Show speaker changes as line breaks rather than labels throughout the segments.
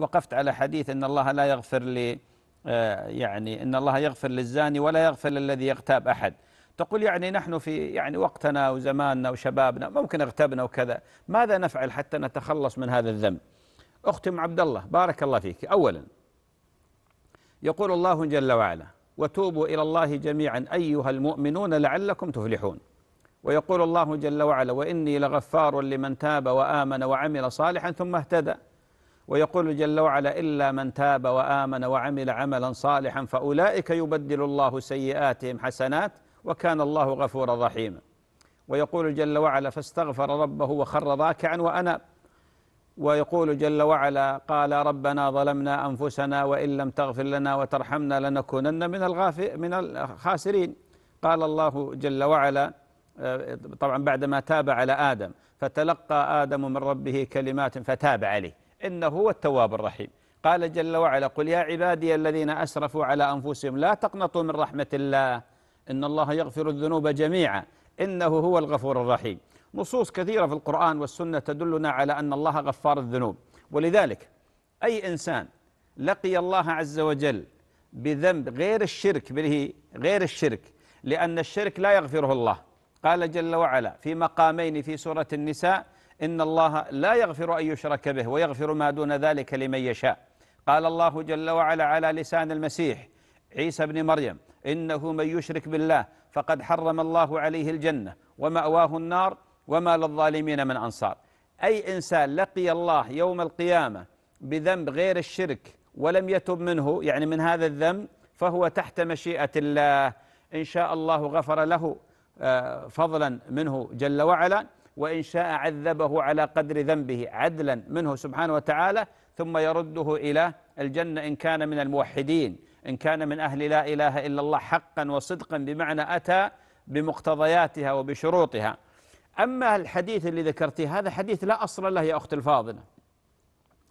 وقفت على حديث ان الله لا يغفر لي آه، يعني ان الله يغفر للزاني ولا يغفر للذي يغتاب احد تقول يعني نحن في يعني وقتنا وزماننا وشبابنا ممكن اغتبنا وكذا ماذا نفعل حتى نتخلص من هذا الذنب اختم عبد الله بارك الله فيك اولا يقول الله جل وعلا وتوبوا الى الله جميعا ايها المؤمنون لعلكم تفلحون ويقول الله جل وعلا واني لغفار لمن تاب وامن وعمل صالحا ثم اهتدى ويقول جل وعلا إلا من تاب وآمن وعمل عملا صالحا فأولئك يبدل الله سيئاتهم حسنات وكان الله غفورا رحيما ويقول جل وعلا فاستغفر ربه وخر راكعا وأناب ويقول جل وعلا قال ربنا ظلمنا أنفسنا وإن لم تغفر لنا وترحمنا لنكونن من من الخاسرين قال الله جل وعلا طبعا بعدما تاب على آدم فتلقى آدم من ربه كلمات فتاب عليه إنه هو التواب الرحيم قال جل وعلا قل يا عبادي الذين أسرفوا على أنفسهم لا تقنطوا من رحمة الله إن الله يغفر الذنوب جميعا إنه هو الغفور الرحيم نصوص كثيرة في القرآن والسنة تدلنا على أن الله غفار الذنوب ولذلك أي إنسان لقي الله عز وجل بذنب غير الشرك به غير الشرك لأن الشرك لا يغفره الله قال جل وعلا في مقامين في سورة النساء إن الله لا يغفر أن يشرك به ويغفر ما دون ذلك لمن يشاء قال الله جل وعلا على لسان المسيح عيسى بن مريم إنه من يشرك بالله فقد حرم الله عليه الجنة ومأواه النار وما للظالمين من أنصار أي إنسان لقي الله يوم القيامة بذنب غير الشرك ولم يتب منه يعني من هذا الذنب فهو تحت مشيئة الله إن شاء الله غفر له آه، فضلا منه جل وعلا وإن شاء عذبه على قدر ذنبه عدلا منه سبحانه وتعالى ثم يرده إلى الجنة إن كان من الموحدين إن كان من أهل لا إله إلا الله حقا وصدقا بمعنى أتى بمقتضياتها وبشروطها أما الحديث اللي ذكرتيه هذا حديث لا أصل له يا أخت الفاضلة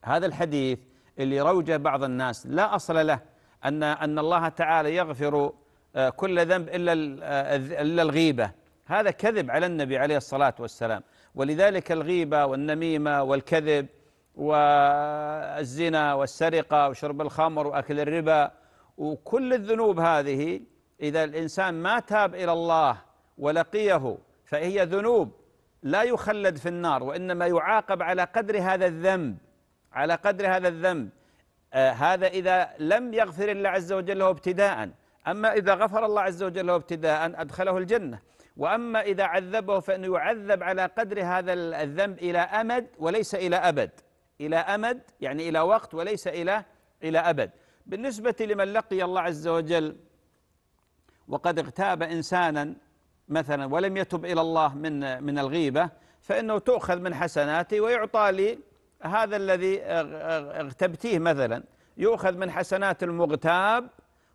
هذا الحديث اللي روجه بعض الناس لا أصل له أن أن الله تعالى يغفر آه، كل ذنب إلا آه، إلا الغيبة هذا كذب على النبي عليه الصلاة والسلام ولذلك الغيبة والنميمة والكذب والزنا والسرقة وشرب الخمر وأكل الربا وكل الذنوب هذه إذا الإنسان ما تاب إلى الله ولقيه فهي ذنوب لا يخلد في النار وإنما يعاقب على قدر هذا الذنب على قدر هذا الذنب آه هذا إذا لم يغفر الله عز وجل له ابتداء أما إذا غفر الله عز وجل له ابتداء أدخله الجنة وأما إذا عذبه فإنه يعذب على قدر هذا الذنب إلى أمد وليس إلى أبد إلى أمد يعني إلى وقت وليس إلى إلى أبد بالنسبة لمن لقي الله عز وجل وقد اغتاب إنسانا مثلا ولم يتب إلى الله من من الغيبة فإنه تؤخذ من حسناته ويعطى لي هذا الذي اغتبتيه مثلا يؤخذ من حسنات المغتاب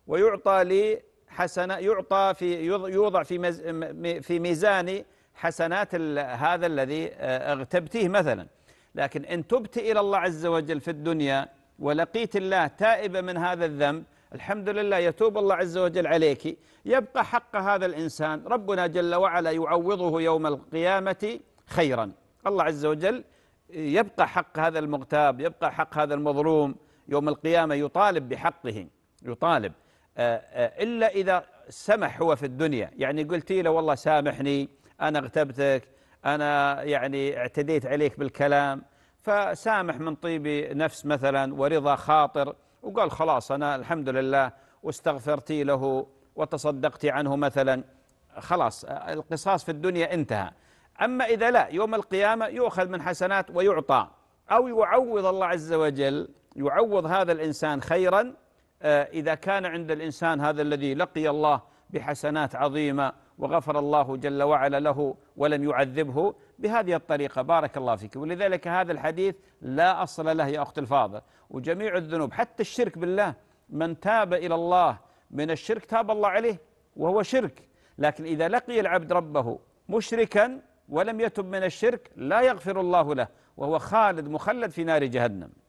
ويعطى لي حسنة يعطى في يوضع في في ميزان حسنات هذا الذي آه، اغتبتيه مثلا لكن إن تبت إلى الله عز وجل في الدنيا ولقيت الله تائبة من هذا الذنب الحمد لله يتوب الله عز وجل عليك يبقى حق هذا الإنسان ربنا جل وعلا يعوضه يوم القيامة خيرا الله عز وجل يبقى حق هذا المغتاب يبقى حق هذا المظلوم يوم القيامة يطالب بحقه يطالب آه، آه، إلا إذا سمح هو في الدنيا يعني قلت له والله سامحني أنا اغتبتك أنا يعني اعتديت عليك بالكلام فسامح من طيب نفس مثلا ورضا خاطر وقال خلاص أنا الحمد لله واستغفرتي له وتصدقتي عنه مثلا خلاص القصاص في الدنيا انتهى أما إذا لا يوم القيامة يؤخذ من حسنات ويعطى أو يعوض الله عز وجل يعوض هذا الإنسان خيرا آه، إذا كان عند الإنسان هذا الذي لقي الله بحسنات عظيمة وغفر الله جل وعلا له ولم يعذبه بهذه الطريقة بارك الله فيك ولذلك هذا الحديث لا أصل له يا أخت الفاضل وجميع الذنوب حتى الشرك بالله من تاب إلى الله من الشرك تاب الله عليه وهو شرك لكن إذا لقي العبد ربه مشركا ولم يتب من الشرك لا يغفر الله له وهو خالد مخلد في نار جهنم